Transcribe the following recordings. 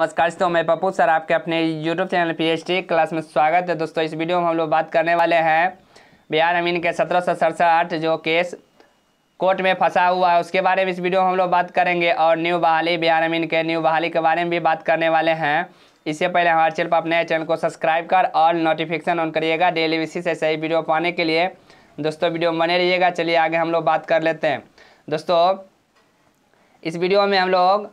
नमस्कार दोस्तों मैं पप्पू सर आपके अपने यूट्यूब चैनल पीएचडी क्लास में स्वागत है दोस्तों इस वीडियो में हम लोग बात करने वाले हैं बिहार अमीन के सत्रह सौ सड़सठ जो केस कोर्ट में फंसा हुआ है उसके बारे में इस वीडियो में हम लोग बात करेंगे और न्यू बहाली बिहार अमीन के न्यू बहाली के बारे में भी बात करने वाले हैं इससे पहले हमारे चैनल पर अपने चैनल को सब्सक्राइब कर और नोटिफिकेशन ऑन करिएगा डेली बेसिस से सही वीडियो पाने के लिए दोस्तों वीडियो बने रहिएगा चलिए आगे हम लोग बात कर लेते हैं दोस्तों इस वीडियो में हम लोग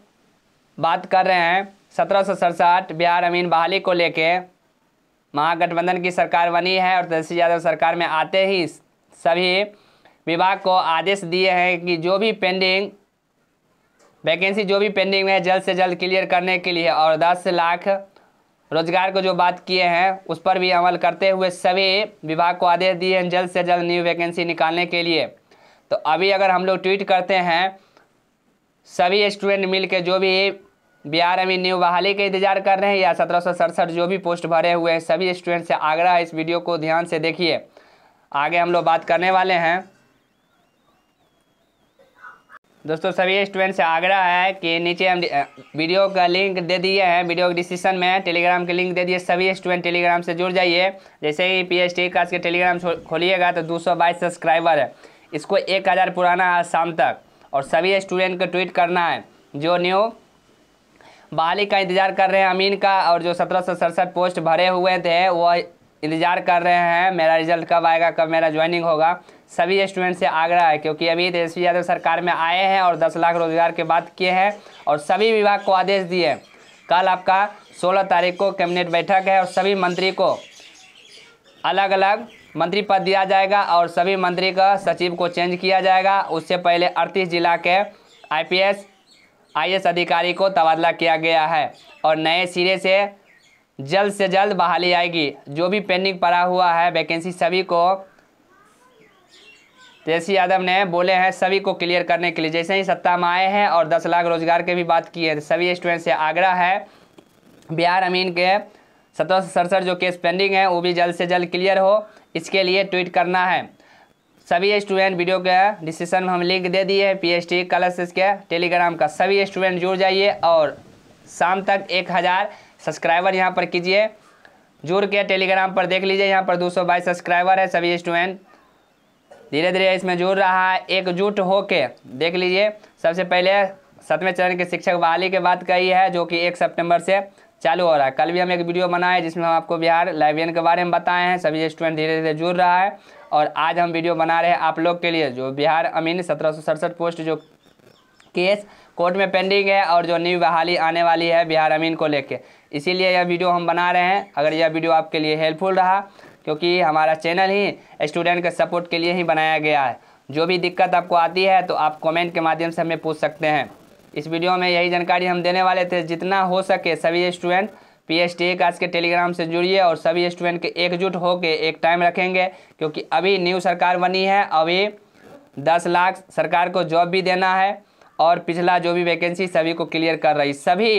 बात कर रहे हैं सत्रह बिहार अमीन बहाली को लेके महागठबंधन की सरकार बनी है और तेजस्वी यादव सरकार में आते ही सभी विभाग को आदेश दिए हैं कि जो भी पेंडिंग वैकेंसी जो भी पेंडिंग है जल्द से जल्द क्लियर करने के लिए और 10 लाख रोजगार को जो बात किए हैं उस पर भी अमल करते हुए सभी विभाग को आदेश दिए हैं जल्द से जल्द न्यू वैकेंसी निकालने के लिए तो अभी अगर हम लोग ट्वीट करते हैं सभी स्टूडेंट मिल के जो भी बिहार में न्यू बहाली का इंतजार कर रहे हैं या सत्रह जो भी पोस्ट भरे हुए हैं सभी स्टूडेंट से आग्रह है इस वीडियो को ध्यान से देखिए आगे हम लोग बात करने वाले हैं दोस्तों सभी स्टूडेंट से आग्रह है कि नीचे हम वीडियो का लिंक दे दिए हैं वीडियो डिस्क्रिप्शन में टेलीग्राम के लिंक दे दिए सभी स्टूडेंट टेलीग्राम से जुड़ जाइए जैसे ही पी एच टी का के टेलीग्राम खोलिएगा तो 222 सब्सक्राइबर है इसको एक हज़ार पुराना है शाम तक और सभी स्टूडेंट को ट्वीट करना है जो न्यू बहाली का इंतजार कर रहे हैं अमीन का और जो सत्रह सौ सड़सठ पोस्ट भरे हुए थे वो इंतजार कर रहे हैं मेरा रिजल्ट कब आएगा कब मेरा ज्वाइनिंग होगा सभी स्टूडेंट से आग्रह है क्योंकि अभी तेजस्वी यादव सरकार में आए हैं और 10 लाख रोजगार के बात किए हैं और सभी विभाग को आदेश दिए कल आपका 16 तारीख को कैबिनेट बैठक है और सभी मंत्री को अलग अलग मंत्री पद दिया जाएगा और सभी मंत्री का सचिव को चेंज किया जाएगा उससे पहले अड़तीस जिला के आईपीएस आई अधिकारी को तबादला किया गया है और नए सिरे से जल्द से जल्द बहाली आएगी जो भी पेंडिंग पड़ा हुआ है वैकेंसी सभी को तेजस्वी यादव ने बोले हैं सभी को क्लियर करने के लिए जैसे ही सत्ता में आए हैं और 10 लाख रोजगार के भी बात की है सभी स्टूडेंट से आग्रह है बिहार अमीन के सत्रह सौ सड़सठ जो केस पेंडिंग है वो भी जल्द से जल्द क्लियर हो इसके लिए ट्वीट करना है सभी स्टूडेंट वीडियो के डिस्क्रिप्शन में हम लिंक दे दिए हैं पीएचटी कलर्सेस के टेलीग्राम का सभी स्टूडेंट जुड़ जाइए और शाम तक एक हज़ार सब्सक्राइबर यहाँ पर कीजिए जुड़ के टेलीग्राम पर देख लीजिए यहाँ पर दो सब्सक्राइबर है सभी स्टूडेंट धीरे धीरे इसमें जुड़ रहा है एकजुट हो के देख लीजिए सबसे पहले सतमें चरण के शिक्षक बहाली के बात कही है जो कि एक सितंबर से चालू हो रहा है कल भी हम एक वीडियो बनाए जिसमें हम आपको बिहार लाइब्रेरियन के बारे में बताए हैं सभी स्टूडेंट धीरे धीरे जुड़ रहा है और आज हम वीडियो बना रहे हैं आप लोग के लिए जो बिहार अमीन सत्रह पोस्ट जो केस कोर्ट में पेंडिंग है और जो न्यू बहाली आने वाली है बिहार अमीन को लेके इसीलिए यह वीडियो हम बना रहे हैं अगर यह वीडियो आपके लिए हेल्पफुल रहा क्योंकि हमारा चैनल ही स्टूडेंट के सपोर्ट के लिए ही बनाया गया है जो भी दिक्कत आपको आती है तो आप कमेंट के माध्यम से हमें पूछ सकते हैं इस वीडियो में यही जानकारी हम देने वाले थे जितना हो सके सभी स्टूडेंट पी एच टी आज के टेलीग्राम से जुड़िए और सभी स्टूडेंट के एकजुट होकर एक टाइम रखेंगे क्योंकि अभी न्यू सरकार बनी है अभी दस लाख सरकार को जॉब भी देना है और पिछला जो भी वैकेंसी सभी को क्लियर कर रही सभी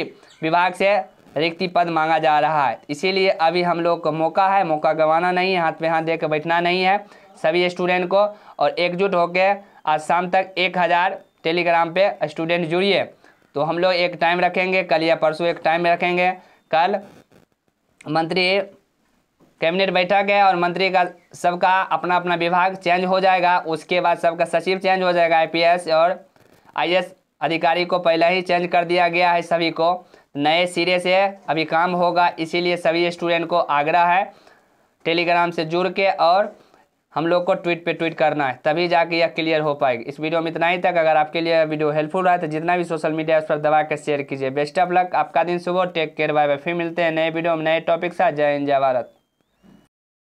विभाग से रिक्ति पद मांगा जा रहा है इसीलिए अभी हम लोग को मौका है मौका गंवाना नहीं है हाथ में हाथ दे बैठना नहीं है सभी स्टूडेंट को और एकजुट होकर आज शाम तक एक हज़ार टेलीग्राम पे स्टूडेंट जुड़िए तो हम लोग एक टाइम रखेंगे कल या परसों एक टाइम रखेंगे कल मंत्री कैबिनेट बैठक है और मंत्री का सबका अपना अपना विभाग चेंज हो जाएगा उसके बाद सबका सचिव चेंज हो जाएगा आईपीएस और आईएएस अधिकारी को पहले ही चेंज कर दिया गया है सभी को नए सिरे से अभी काम होगा इसीलिए सभी स्टूडेंट को आग्रह है टेलीग्राम से जुड़ के और हम लोग को ट्वीट पे ट्वीट करना है तभी जाके यह क्लियर हो पाएगी इस वीडियो में इतना ही तक अगर आपके लिए वीडियो हेल्पफुल रहा है तो जितना भी सोशल मीडिया उस पर दबा के शेयर कीजिए बेस्ट ऑफ लक आपका दिन सुबह टेक केयर बाय बाय फिर मिलते हैं नए वीडियो में नए टॉपिक साथ जय हिंद जय भारत